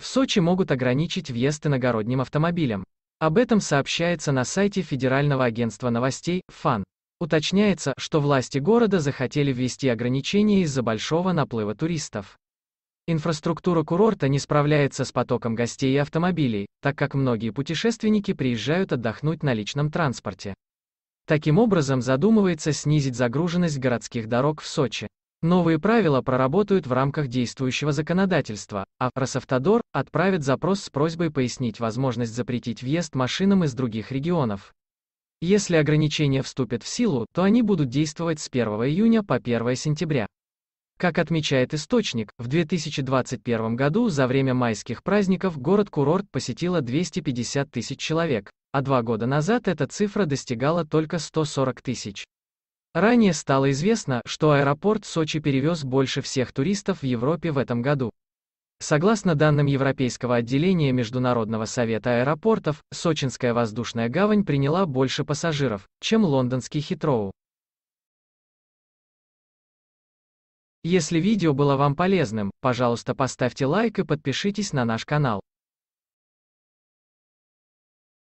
В Сочи могут ограничить въезд иногородним автомобилям. Об этом сообщается на сайте Федерального агентства новостей ФАН. Уточняется, что власти города захотели ввести ограничения из-за большого наплыва туристов. Инфраструктура курорта не справляется с потоком гостей и автомобилей, так как многие путешественники приезжают отдохнуть на личном транспорте. Таким образом задумывается снизить загруженность городских дорог в Сочи. Новые правила проработают в рамках действующего законодательства, а Росавтодор отправит запрос с просьбой пояснить возможность запретить въезд машинам из других регионов. Если ограничения вступят в силу, то они будут действовать с 1 июня по 1 сентября. Как отмечает источник, в 2021 году за время майских праздников город-курорт посетило 250 тысяч человек, а два года назад эта цифра достигала только 140 тысяч. Ранее стало известно, что аэропорт Сочи перевез больше всех туристов в Европе в этом году. Согласно данным Европейского отделения Международного совета аэропортов, Сочинская воздушная гавань приняла больше пассажиров, чем лондонский Хитроу. Если видео было вам полезным, пожалуйста поставьте лайк и подпишитесь на наш канал.